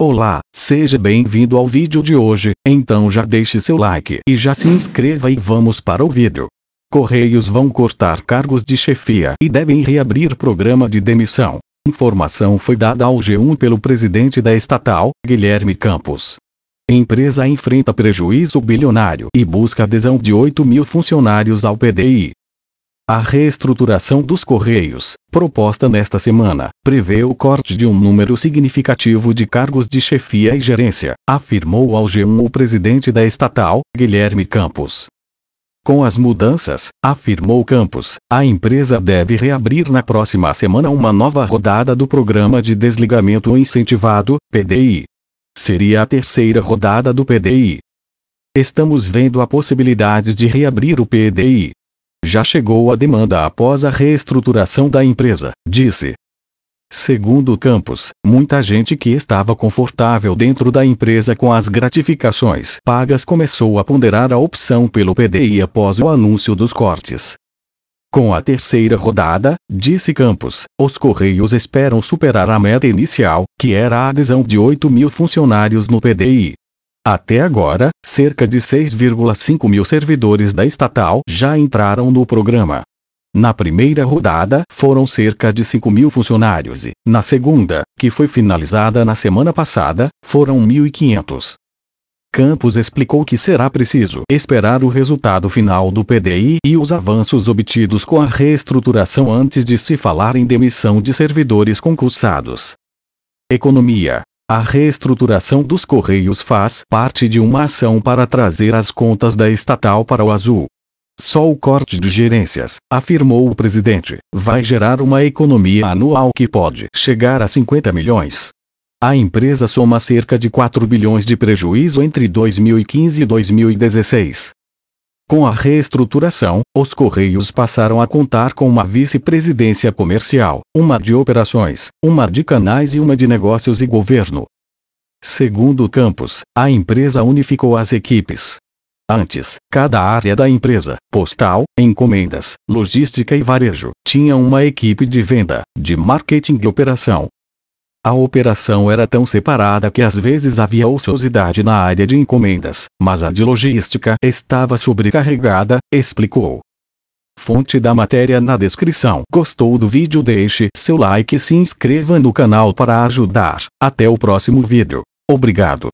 Olá, seja bem-vindo ao vídeo de hoje, então já deixe seu like e já se inscreva e vamos para o vídeo. Correios vão cortar cargos de chefia e devem reabrir programa de demissão. Informação foi dada ao G1 pelo presidente da estatal, Guilherme Campos. Empresa enfrenta prejuízo bilionário e busca adesão de 8 mil funcionários ao PDI. A reestruturação dos Correios, proposta nesta semana, prevê o corte de um número significativo de cargos de chefia e gerência, afirmou ao G1 o presidente da estatal, Guilherme Campos. Com as mudanças, afirmou Campos, a empresa deve reabrir na próxima semana uma nova rodada do Programa de Desligamento Incentivado, PDI. Seria a terceira rodada do PDI. Estamos vendo a possibilidade de reabrir o PDI, já chegou a demanda após a reestruturação da empresa, disse. Segundo Campos, muita gente que estava confortável dentro da empresa com as gratificações pagas começou a ponderar a opção pelo PDI após o anúncio dos cortes. Com a terceira rodada, disse Campos, os Correios esperam superar a meta inicial, que era a adesão de 8 mil funcionários no PDI. Até agora, cerca de 6,5 mil servidores da estatal já entraram no programa. Na primeira rodada, foram cerca de 5 mil funcionários e, na segunda, que foi finalizada na semana passada, foram 1.500. Campos explicou que será preciso esperar o resultado final do PDI e os avanços obtidos com a reestruturação antes de se falar em demissão de servidores concursados. Economia a reestruturação dos Correios faz parte de uma ação para trazer as contas da estatal para o azul. Só o corte de gerências, afirmou o presidente, vai gerar uma economia anual que pode chegar a 50 milhões. A empresa soma cerca de 4 bilhões de prejuízo entre 2015 e 2016. Com a reestruturação, os Correios passaram a contar com uma vice-presidência comercial, uma de operações, uma de canais e uma de negócios e governo. Segundo Campos, a empresa unificou as equipes. Antes, cada área da empresa, postal, encomendas, logística e varejo, tinha uma equipe de venda, de marketing e operação, a operação era tão separada que às vezes havia ociosidade na área de encomendas, mas a de logística estava sobrecarregada, explicou. Fonte da matéria na descrição. Gostou do vídeo? Deixe seu like e se inscreva no canal para ajudar. Até o próximo vídeo. Obrigado.